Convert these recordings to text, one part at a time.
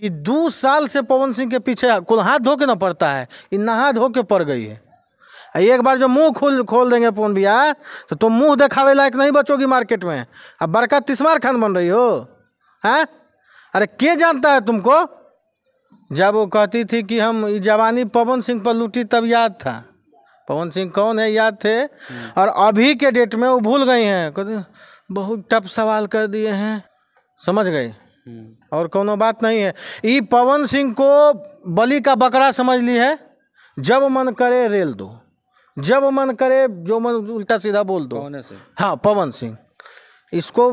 कि दो साल से पवन सिंह के पीछे कुल हाथ धो के ना पड़ता है ये नहा धो के पड़ गई है एक बार जो मुंह खोल खोल देंगे पवन भैया तो तुम मुंह दिखावे लायक नहीं बचोगी मार्केट में अब बड़का तिस्मार खान बन रही हो हैं हाँ? अरे के जानता है तुमको जब वो कहती थी कि हम जवानी पवन सिंह पर लूटी तब याद था पवन सिंह कौन है याद थे हम्म। और अभी के डेट में वो भूल गई हैं बहुत टफ सवाल कर दिए हैं समझ गई हम्म। और कोनो बात नहीं है ये पवन सिंह को बलि का बकरा समझ ली है जब मन करे रेल दो जब मन करे जो मन उल्टा सीधा बोल दो हाँ पवन सिंह इसको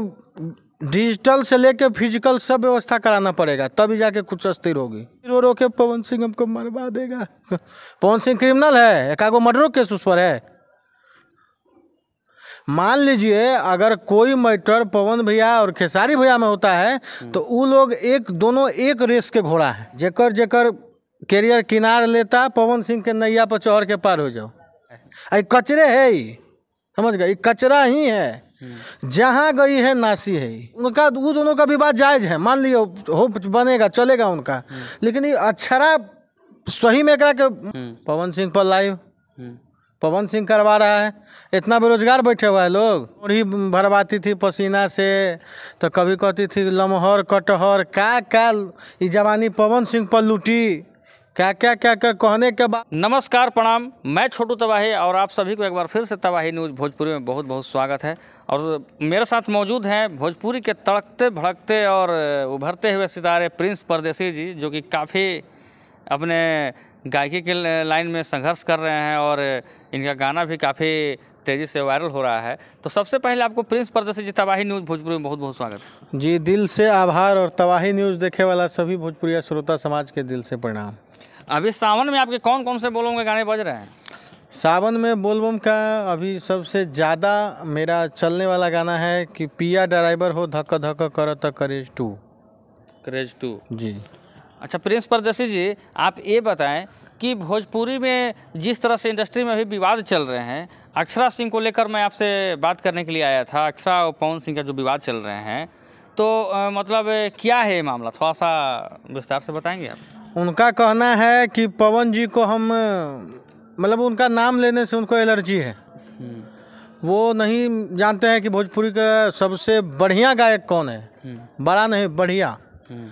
डिजिटल से लेके फिजिकल सब व्यवस्था कराना पड़ेगा तभी जाके कुछ स्थिर होगी रो रो के पवन सिंह हमको मरवा देगा पवन सिंह क्रिमिनल है एकागो मर्डरों केस उस पर है मान लीजिए अगर कोई मैटर पवन भैया और खेसारी भैया में होता है तो वो लोग एक दोनों एक रेस के घोड़ा है जेकर जेकर कैरियर किनार लेता पवन सिंह के नैया पर चौहर के पार हो जाओ आई कचरे है ही समझ गए कचरा ही है जहाँ गई है नासी है उनका वो दोनों का विवाद जायज है मान लियो हो बनेगा चलेगा उनका हम्म। लेकिन ये अक्षरा सही में एक हम्म। पवन सिंह पर लाइव हम्म। पवन सिंह करवा रहा है इतना बेरोजगार बैठे हुआ है लोग ही भरवाती थी पसीना से तो कभी कहती थी लमहर कटहर क्या क्या ये जवानी पवन सिंह पर लूटी क्या क्या क्या क्या कहने के बाद नमस्कार प्रणाम मैं छोटू तबाही और आप सभी को एक बार फिर से तबाही न्यूज़ भोजपुरी में बहुत बहुत स्वागत है और मेरे साथ मौजूद हैं भोजपुरी के तड़कते भड़कते और उभरते हुए सितारे प्रिंस परदेसी जी जो कि काफ़ी अपने गायकी के लाइन में संघर्ष कर रहे हैं और इनका गाना भी काफ़ी तेज़ी से वायरल हो रहा है तो सबसे पहले आपको प्रिंस पर्दे जी तबाही न्यूज़ भोजपुरी में बहुत बहुत स्वागत जी दिल से आभार और तबाही न्यूज़ देखे वाला सभी भोजपुरी श्रोता समाज के दिल से प्रणाम अभी सावन में आपके कौन कौन से बोलों के गाने बज रहे हैं सावन में बोलबम का अभी सबसे ज़्यादा मेरा चलने वाला गाना है कि पिया ड्राइवर हो धक्का धक्का कर तक करेज टू करेज टू जी अच्छा प्रिंस परदेसी जी आप ये बताएं कि भोजपुरी में जिस तरह से इंडस्ट्री में अभी विवाद चल रहे हैं अक्षरा सिंह को लेकर मैं आपसे बात करने के लिए आया था अक्षरा और पवन सिंह का जो विवाद चल रहे हैं तो आ, मतलब क्या है मामला थोड़ा सा विस्तार से बताएंगे आप उनका कहना है कि पवन जी को हम मतलब उनका नाम लेने से उनको एलर्जी है हम्म। वो नहीं जानते हैं कि भोजपुरी का सबसे बढ़िया गायक कौन है हम्म। बड़ा नहीं बढ़िया हम्म।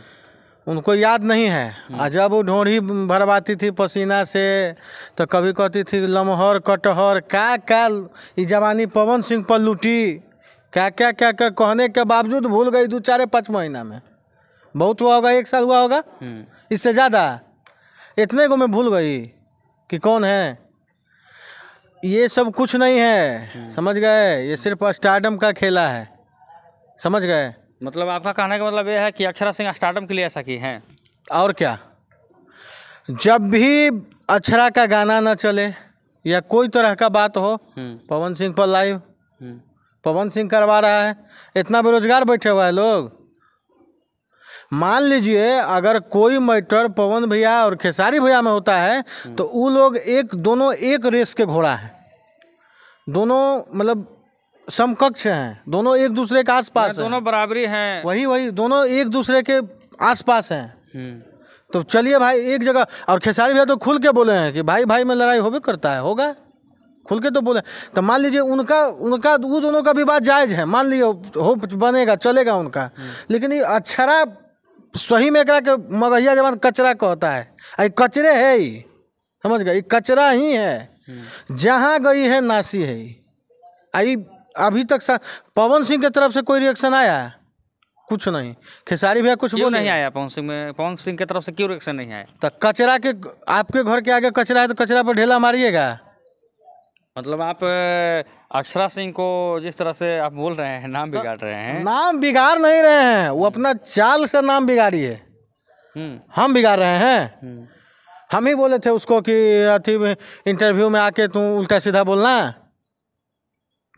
उनको याद नहीं है हम्म। जब वो ढोढ़ी भरवाती थी पसीना से तो कभी कहती थी लमहर कटहर क्या क्या ये जवानी पवन सिंह पर लूटी क्या क्या क्या क्या कहने के बावजूद भूल गई दो चारे पाँच महीना में बहुत हुआ होगा एक साल हुआ होगा हम्म। इससे ज़्यादा इतने को मैं भूल गई कि कौन है ये सब कुछ नहीं है हम्म। समझ गए ये सिर्फ स्टार्डम का खेला है समझ गए मतलब आपका कहने का मतलब यह है कि अक्षरा सिंह स्टार्टअप के लिए ऐसा की हैं और क्या जब भी अक्षरा का गाना ना चले या कोई तरह का बात हो हम्म। पवन सिंह पर लाइव हम्म। पवन सिंह करवा रहा है इतना बेरोजगार बैठे हुआ है लोग मान लीजिए अगर कोई मैटर पवन भैया और खेसारी भैया में होता है हम्म। तो वो लोग एक दोनों एक रेस के घोड़ा है दोनों मतलब समकक्ष हैं दोनों एक दूसरे के आसपास हैं दोनों बराबरी हैं वही वही दोनों एक दूसरे के आसपास हैं हम्म। तो चलिए भाई एक जगह और खेसारी भैया तो खुल के बोले हैं कि भाई भाई में लड़ाई होबे करता है होगा खुल के तो बोले तो मान लीजिए उनका उनका वो दोनों का विवाद जायज है मान लीजिए हो बनेगा चलेगा उनका हम्म। लेकिन ये अक्षरा सही में एक मगहिया जवान कचरा कहता है आई कचरे है ही समझ गए कचरा ही है हम्म। जहाँ गई है नासी है आई अभी तक पवन सिंह के तरफ से कोई रिएक्शन आया है कुछ नहीं खेसारी भैया कुछ बोल नहीं आया पवन सिंह में पवन सिंह के तरफ से क्यों रिएक्शन नहीं आया तो कचरा के आपके घर के आगे कचरा है तो कचरा पर ढेला मारिएगा मतलब आप अक्षरा सिंह को जिस तरह से आप बोल रहे हैं नाम तो बिगाड़ रहे हैं नाम बिगाड़ नहीं रहे हैं वो हम्म। अपना चाल से नाम बिगाड़िए हम्म। हम बिगाड़ रहे हैं हम्म। हम ही बोले थे उसको कि अथी इंटरव्यू में आके तू उल्टा सीधा बोलना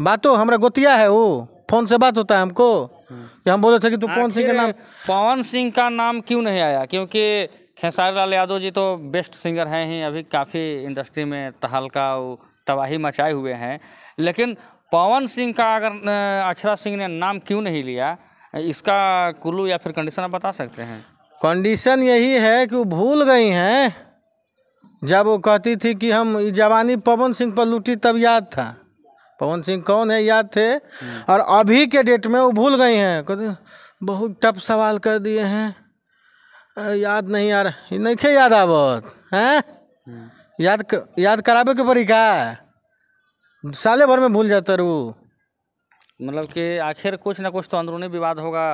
बातो हमारा गोतिया है वो फोन से बात होता है हमको कि हम बोले थे कि तू पवन सिंह का नाम पवन सिंह का नाम क्यों नहीं आया क्योंकि खेसारी लाल यादव जी तो बेस्ट सिंगर हैं ही अभी काफ़ी इंडस्ट्री में तहलका तबाही मचाए हुए हैं लेकिन पवन सिंह का अगर अक्षरा सिंह ने नाम क्यों नहीं लिया इसका कुल्लू या फिर कंडीशन आप बता सकते हैं कंडीशन यही है कि वो भूल गई हैं जब वो कहती थी कि हम जवानी पवन सिंह पर लूटी तब याद था पवन सिंह कौन है याद थे और अभी के डेट में वो भूल गई हैं कहते बहुत टफ सवाल कर दिए हैं याद नहीं आ रहा नहीं खे याद आवत हैं याद याद कराबे के पड़ी का साले भर में भूल जाता रू मतलब कि आखिर कुछ ना कुछ तो अंदरूनी विवाद होगा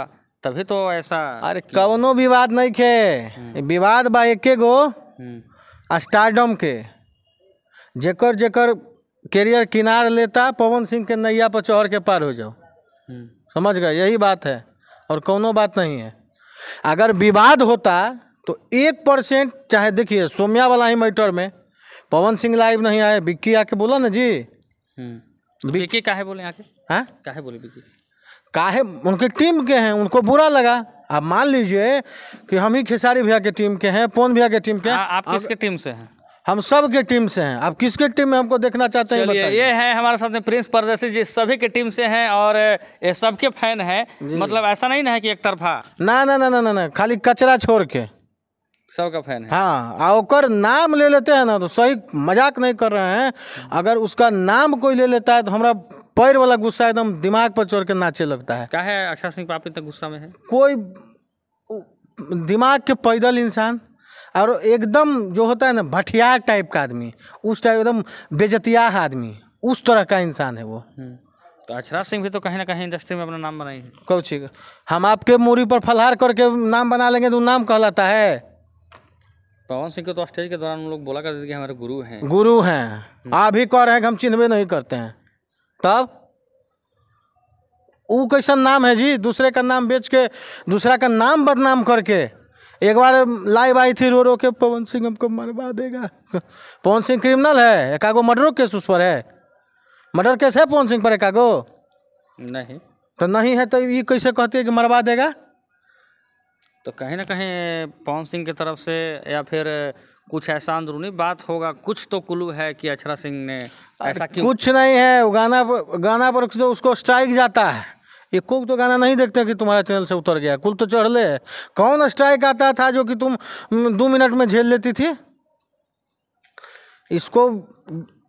तभी तो ऐसा अरे कवनो विवाद नहीं खे हम्म। विवाद बा एक गो स्टारडम हम्म। के जेकर जेकर कैरियर किनार लेता पवन सिंह के नैया पर चौहर के पार हो जाओ हम्म। समझ गए यही बात है और कोनो बात नहीं है अगर विवाद होता तो एक परसेंट चाहे देखिए सोम्या वाला ही मैटर में पवन सिंह लाइव नहीं आए बिक्की आके बोला ना जी हम्म। बिक्की विक्की काहे बोले आके हाँ काहे बोले बिक्की काहे उनके टीम के हैं उनको बुरा लगा आप मान लीजिए कि हम ही खेसारी भैया के टीम के हैं पोन भैया के टीम के हैं हाँ, आप किसके टीम से हैं हम सब के टीम से हैं आप किसके टीम में हमको देखना चाहते हैं ये है हमारे साथ में प्रिंस परदेसी जी सभी के टीम से हैं और ये सबके फैन हैं मतलब ऐसा नहीं ना है कि एक तरफा ना ना ना ना ना, ना खाली कचरा छोड़ के सबका फैन है हाँ और नाम ले लेते हैं ना तो सही मजाक नहीं कर रहे हैं अगर उसका नाम कोई ले लेता है तो हमारा पैर वाला गुस्सा एकदम दिमाग पर चोर के नाचे लगता है क्या है अक्षर सिंह पापी तक गुस्सा में है कोई दिमाग के पैदल इंसान और एकदम जो होता है ना भटिया टाइप का आदमी उस टाइप एकदम बेजतिया आदमी उस तरह का इंसान है वो हम्म। तो अक्षरा सिंह भी तो कहीं ना कहीं इंडस्ट्री में अपना नाम बनाई कौची हम आपके मूरी पर फलहार करके नाम बना लेंगे तो नाम कहलाता है पवन सिंह को तो स्टेज के दौरान लोग बोला करते थे कि हमारे गुरु हैं गुरु हैं हम्म। आप ही कह रहे हैं कि हम चिन्हवे नहीं करते हैं तब वो कैसा नाम है जी दूसरे का नाम बेच के दूसरा का नाम बदनाम करके एक बार लाइव आई थी रो रो के पवन सिंह हमको मरवा देगा पवन सिंह क्रिमिनल है एकागो मर्डर केस उस पर है मर्डर केस है पवन सिंह पर एकागो नहीं तो नहीं है तो ये कैसे कहती है कि मरवा देगा तो कहीं ना कहीं पवन सिंह की तरफ से या फिर कुछ ऐसा अंदरूनी बात होगा कुछ तो कुलू है कि अक्षरा सिंह ने ऐसा क्यों कुछ नहीं है गाना गाना पर जो उसको स्ट्राइक जाता है ये कोक तो गाना नहीं देखते कि तुम्हारा चैनल से उतर गया कुल तो चढ़ ले कौन स्ट्राइक आता था जो कि तुम दो मिनट में झेल लेती थी इसको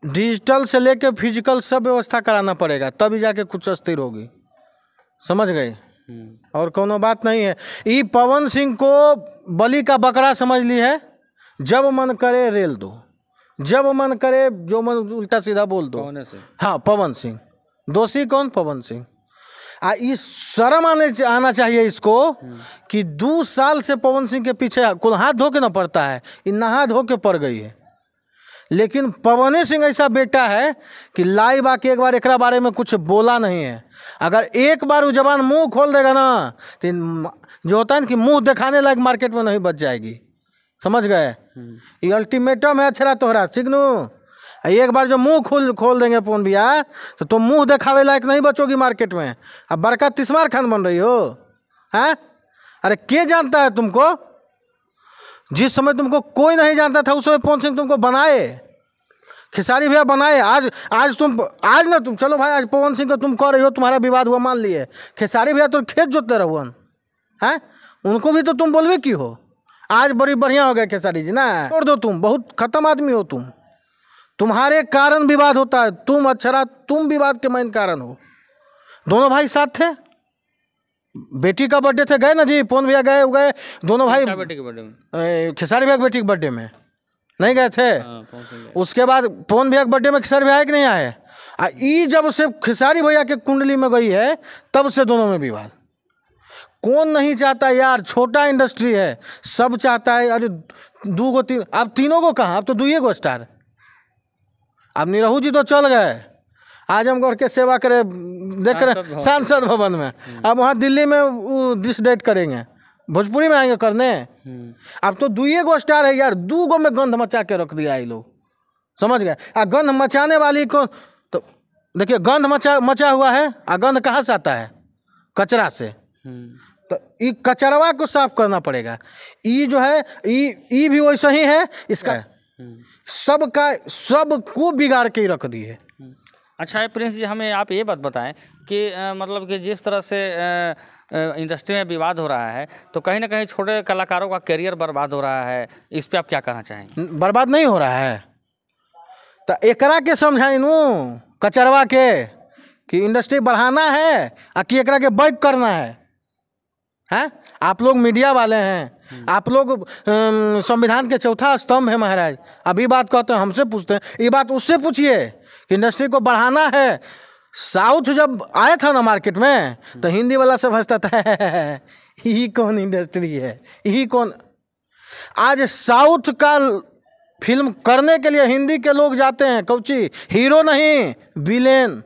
डिजिटल से लेके फिजिकल सब व्यवस्था कराना पड़ेगा तभी जाके कुछ स्थिर होगी समझ गए हम्म। और कोनो बात नहीं है ई पवन सिंह को बलि का बकरा समझ ली है जब मन करे रेल दो जब मन करे जो मन उल्टा सीधा बोल दो हाँ पवन सिंह दोषी कौन पवन सिंह आ इस शर्म आने आना चाहिए इसको कि दो साल से पवन सिंह के पीछे कुल हाथ धो के ना पड़ता है ये नहा धो के पड़ गई है लेकिन पवने सिंह ऐसा बेटा है कि लाइव आके एक बार एक बारे में कुछ बोला नहीं है अगर एक बार वो जबान मुंह खोल देगा ना तो जो होता है ना कि मुंह दिखाने लायक मार्केट में नहीं बच जाएगी समझ गए ये हम्म। अल्टीमेटम है अच्छा तोहरा सिग्नू एक बार जो मुंह खोल खोल देंगे फोन भैया तो तुम मुंह दिखावे लायक नहीं बचोगी मार्केट में अब बड़का तिस्मार खान बन रही हो हैं अरे के जानता है तुमको जिस समय तुमको कोई नहीं जानता था उस समय पवन सिंह तुमको बनाए खिसारी भैया बनाए आज आज तुम आज ना तुम चलो भाई आज पवन सिंह को तुम कह रही हो तुम्हारा विवाद हुआ मान लिए खिसारी भैया तुम तो खेत जोतते रहो हैं उनको भी तो तुम बोलवे की हो आज बड़ी बढ़िया हो गया खेसारी जी ना छोड़ दो तुम बहुत खत्म आदमी हो तुम तुम्हारे कारण विवाद होता है तुम अक्षरा तुम विवाद के मेन कारण हो दोनों भाई साथ थे बेटी का बर्थडे थे गए ना जी पोन भैया गए गए दोनों भाई बेटी के बर्थडे में खिसारी भैया बेटी के बर्थडे में नहीं गए थे हाँ, उसके बाद पोन भैया के बर्थडे में खिसारी भैया कि नहीं आए आ ई जब से खिसारी भैया के कुंडली में गई है तब से दोनों में विवाद कौन नहीं चाहता यार छोटा इंडस्ट्री है सब चाहता है अरे दो गो तीन आप तीनों को कहाँ आप तो दुए गो स्टार अब निरहू जी तो चल गए आजमगढ़ के सेवा करे देख रहे हाँ, सांसद भवन में हम्म। अब वहाँ दिल्ली में डिस डेट करेंगे भोजपुरी में आएंगे करने हम्म। अब तो दुए गो स्टार है यार दू गो में गंध मचा के रख दिया ये लोग समझ गए आ गंध मचाने वाली को तो देखिए गंध मचा मचा हुआ है आ गंध कहाँ से आता है कचरा से हम्म। तो ये कचरवा को साफ करना पड़ेगा ये जो है ये ये भी वैसा ही है इसका है। सबका सबको बिगाड़ के ही रख दिए अच्छा है प्रिंस जी हमें आप ये बात बताएं कि आ, मतलब कि जिस तरह से इंडस्ट्री में विवाद हो रहा है तो कहीं ना कहीं छोटे कलाकारों का करियर बर्बाद हो रहा है इस पर आप क्या कहना चाहेंगे बर्बाद नहीं हो रहा है तो एकरा के समझाई नू कचरवा के कि इंडस्ट्री बढ़ाना है आ कि एकरा के बैक करना है हैं आप लोग मीडिया वाले हैं आप लोग संविधान के चौथा स्तंभ है महाराज अभी बात कहते हैं हमसे पूछते हैं ये बात उससे पूछिए कि इंडस्ट्री को बढ़ाना है साउथ जब आए था ना मार्केट में तो हिंदी वाला समझता था यही कौन इंडस्ट्री है यही कौन आज साउथ का फिल्म करने के लिए हिंदी के लोग जाते हैं कौची हीरो नहीं विलेन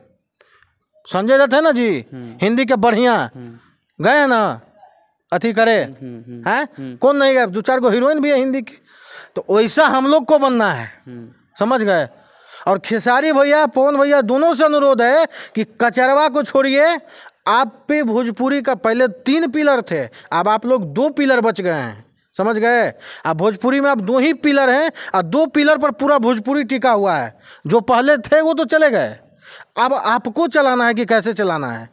संजय दत्त है ना जी हम्म। हिंदी के बढ़िया हम्म। गए ना अथी करे हम्म, हम्म, हम्म, है कौन नहीं गए दो चार गो हीरोइन भी है हिंदी की तो वैसा हम लोग को बनना है समझ गए और खेसारी भैया पवन भैया दोनों से अनुरोध है कि कचरवा को छोड़िए आप पे भोजपुरी का पहले तीन पिलर थे अब आप लोग दो पिलर बच गए हैं समझ गए अब भोजपुरी में आप दो ही पिलर हैं और दो पिलर पर पूरा भोजपुरी टिका हुआ है जो पहले थे वो तो चले गए अब आपको चलाना है कि कैसे चलाना है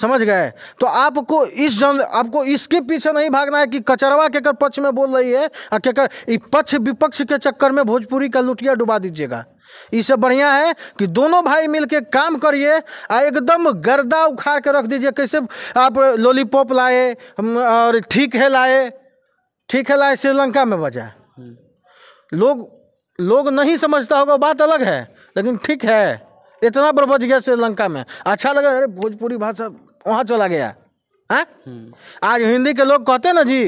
समझ गए तो आपको इस जन आपको इसके पीछे नहीं भागना है कि कचरवा केकर पक्ष में बोल रही है और केकर पक्ष विपक्ष के चक्कर में भोजपुरी का लुटिया डुबा दीजिएगा इससे बढ़िया है कि दोनों भाई मिलके काम करिए आ एकदम गर्दा उखाड़ के रख दीजिए कैसे आप लॉलीपॉप लाए और ठीक है लाए ठीक है लाए श्रीलंका में बजाय हम्म। लोग लोग नहीं समझता होगा बात अलग है लेकिन ठीक है इतना बरबज गया श्रीलंका में अच्छा लगा अरे भोजपुरी भाषा वहाँ चला गया है हाँ? हम्म। आज हिंदी के लोग कहते ना जी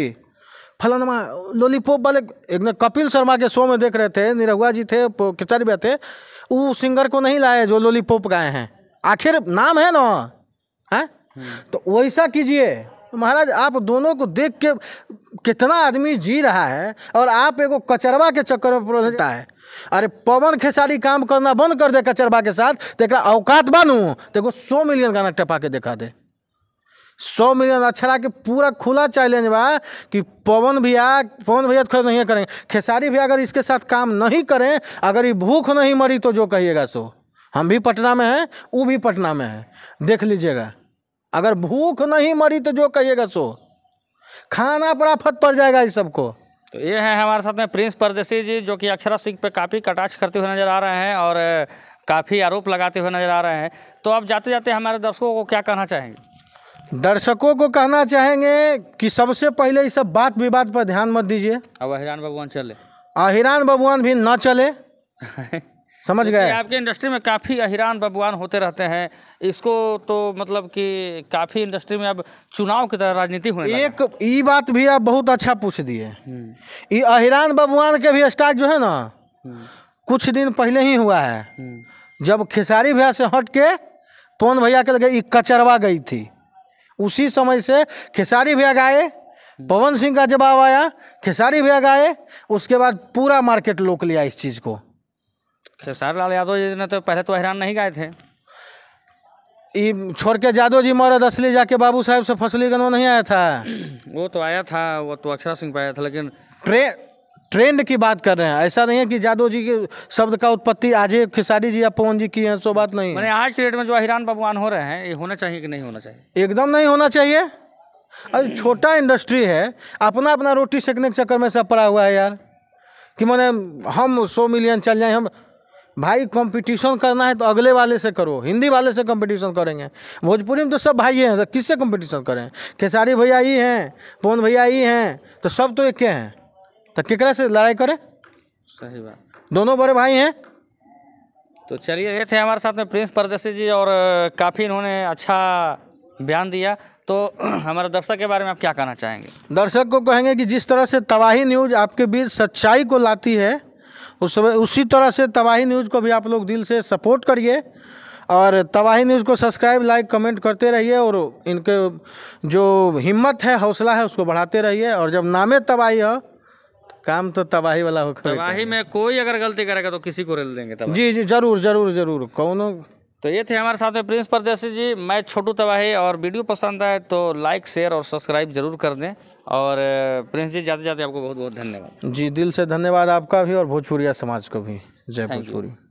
फलानमा लोलीपोप वाले एक ना कपिल शर्मा के शो में देख रहे थे निरहुआ जी थे किचारी भैया थे वो सिंगर को नहीं लाए जो लोलीपोप गाए हैं आखिर नाम है ना है हाँ? हम्म। तो वैसा कीजिए महाराज आप दोनों को देख के कितना आदमी जी रहा है और आप एगो कचरवा के चक्कर में पड़ता है अरे पवन खेसारी काम करना बंद कर दे कचरवा के साथ तो एक औकात बनू तो एगो सौ मिलियन गाना टपा के दिखा दे सौ मिलियन अक्षरा अच्छा के पूरा खुला चैलेंज बा कि पवन भैया पवन भैया खैर तो नहीं करें खेसारी भैया अगर इसके साथ काम नहीं करें अगर ये भूख नहीं मरी तो जो कहिएगा सो हम भी पटना में हैं वो भी पटना में है देख लीजिएगा अगर भूख नहीं मरी तो जो कहिएगा सो खाना पर आफत पड़ जाएगा इस सबको तो ये है हमारे साथ में प्रिंस परदेसी जी जो कि अक्षरा सिंह पे काफ़ी कटाक्ष करते हुए नज़र आ रहे हैं और काफ़ी आरोप लगाते हुए नज़र आ रहे हैं तो अब जाते जाते हमारे दर्शकों को क्या कहना चाहेंगे दर्शकों को कहना चाहेंगे कि सबसे पहले इस सब बात विवाद पर ध्यान मत दीजिए अब अहिरान भगवान चले अहिरान भगवान भी न चले समझ गए आपके इंडस्ट्री में काफ़ी अहिरान बबुआन होते रहते हैं इसको तो मतलब कि काफ़ी इंडस्ट्री में अब चुनाव की तरह राजनीति हुई एक ये बात भी आप बहुत अच्छा पूछ दिए ये हम्म। अहिरान बबुआन के भी स्टार्ट जो है ना हम्म। कुछ दिन पहले ही हुआ है हम्म। जब खेसारी भैया से हट के पवन भैया के लगे कचरवा गई थी उसी समय से खेसारी भैया गाए पवन सिंह का जवाब आया खेसारी भैया गाए उसके बाद पूरा मार्केट लोक लिया इस चीज़ को खेसार तो लाल यादव जी ने तो पहले तो हैरान नहीं गए थे छोड़ के यादव जी मरा असली जाके बाबू साहब से फसली गो नहीं आया था वो तो आया था वो तो अक्षरा सिंह पे आया था लेकिन ट्रे ट्रेंड की बात कर रहे हैं ऐसा नहीं है कि जादो जी के शब्द का उत्पत्ति आज ही खेसारी जी या पवन जी की है सो बात नहीं मैंने आज के डेट में जो हिरान भगवान हो रहे हैं ये होना चाहिए कि नहीं होना चाहिए एकदम नहीं होना चाहिए अरे छोटा इंडस्ट्री है अपना अपना रोटी सेकने के चक्कर में सब पड़ा हुआ है यार कि मैंने हम सौ मिलियन चल जाए हम भाई कंपटीशन करना है तो अगले वाले से करो हिंदी वाले से कंपटीशन करेंगे भोजपुरी में तो सब भाई हैं तो किससे कंपटीशन करें खेसारी भैया ही हैं पवन भैया ही हैं तो सब तो एक हैं तो किकरा से लड़ाई करें सही बात दोनों बड़े भाई हैं तो चलिए ये थे हमारे साथ में प्रिंस परदेसी जी और काफ़ी इन्होंने अच्छा बयान दिया तो हमारे दर्शक के बारे में आप क्या कहना चाहेंगे दर्शक को कहेंगे कि जिस तरह से तबाही न्यूज़ आपके बीच सच्चाई को लाती है उस समय उसी तरह से तबाही न्यूज़ को भी आप लोग दिल से सपोर्ट करिए और तबाही न्यूज़ को सब्सक्राइब लाइक कमेंट करते रहिए और इनके जो हिम्मत है हौसला है उसको बढ़ाते रहिए और जब नामे तबाही हो काम तो तबाही वाला हो तबाही में कोई अगर गलती करेगा तो किसी को रेल देंगे जी जी जरूर जरूर जरूर कौनों तो ये थे हमारे साथ में प्रिंस परदेसी जी मैं छोटू तबाही और वीडियो पसंद आए तो लाइक शेयर और सब्सक्राइब जरूर कर दें और प्रिंस जी जाते जाते आपको बहुत बहुत धन्यवाद जी दिल से धन्यवाद आपका भी और भोजपुरिया समाज को भी जय भोजपुरी